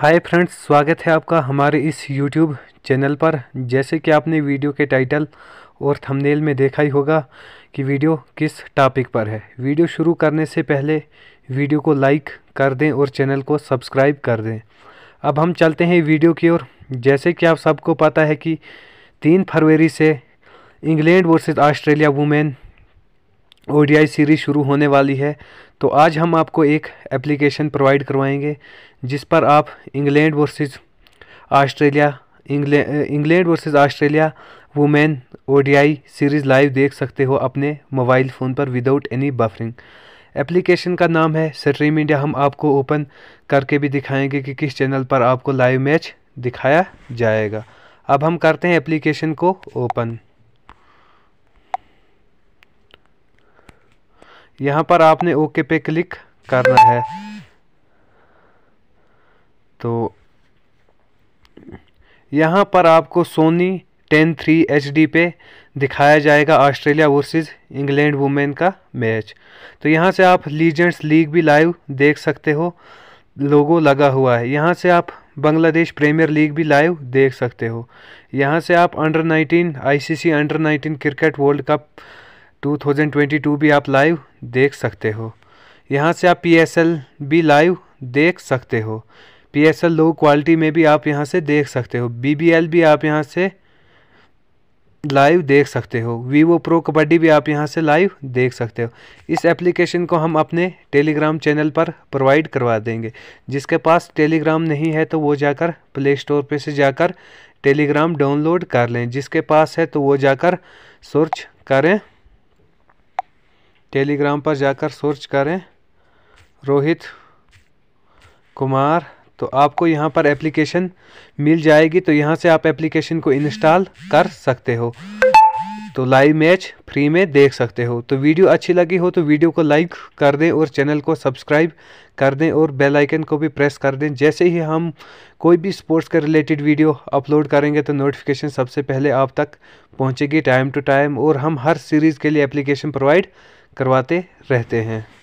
hi friends स्वागत है आपका हमारे इस यूट्यूब चैनल पर जैसे कि आपने वीडियो के टाइटल और थंबनेल में देखा ही होगा कि वीडियो किस टॉपिक पर है वीडियो शुरू करने से पहले वीडियो को लाइक कर दें और चैनल को सब्सक्राइब कर दें अब हम चलते हैं वीडियो की ओर जैसे कि आप सबको पता है कि तीन फरवरी से England versus Australia women ODI series शुरू होने वाली है तो आज हम आपको एक एप्लीकेशन प्रोवाइड करवाएंगे जिस पर आप England versus Australia England versus Australia women ODI series live देख सकते हो अपने मोबाइल फ़ोन पर विदाउट एनी बफरिंग एप्लीकेशन का नाम है स्ट्रीम इंडिया हम आपको ओपन करके भी दिखाएंगे कि किस चैनल पर आपको लाइव मैच दिखाया जाएगा अब हम करते हैं एप्लीकेशन को ओपन यहाँ पर आपने ओके पे क्लिक करना है तो यहाँ पर आपको Sony ten three H D पे दिखाया जाएगा ऑस्ट्रेलिया वर्सेस इंग्लैंड वुमेन का मैच तो यहाँ से आप लीजेंड्स लीग भी लाइव देख सकते हो लोगो लगा हुआ है यहाँ से आप बांग्लादेश प्रीमियर लीग भी लाइव देख सकते हो यहाँ से आप under 19 ICC under 19 cricket world cup 2022 भी आप लाइव देख सकते हो यहाँ से आप पीएसएल भी लाइव देख सकते हो पीएसएल लो क्वालिटी में भी आप यहाँ से देख सकते हो एल भी आप यहाँ से लाइव देख सकते हो वीवो प्रो कबड्डी भी आप यहाँ से लाइव देख सकते हो इस एप्लीकेशन को हम अपने टेलीग्राम चैनल पर प्रोवाइड करवा देंगे जिसके पास टेलीग्राम नहीं है तो वो जाकर प्ले स्टोर पर से जाकर टेलीग्राम डाउनलोड कर लें जिसके पास है तो वो जाकर सर्च करें टेलीग्राम पर जाकर सर्च करें रोहित कुमार तो आपको यहाँ पर एप्लीकेशन मिल जाएगी तो यहाँ से आप एप्लीकेशन को इंस्टॉल कर सकते हो तो लाइव मैच फ्री में देख सकते हो तो वीडियो अच्छी लगी हो तो वीडियो को लाइक कर दें और चैनल को सब्सक्राइब कर दें और बेल आइकन को भी प्रेस कर दें जैसे ही हम कोई भी स्पोर्ट्स के रिलेटेड वीडियो अपलोड करेंगे तो नोटिफिकेशन सबसे पहले आप तक पहुंचेगी टाइम टू टाइम और हम हर सीरीज़ के लिए एप्लीकेशन प्रोवाइड करवाते रहते हैं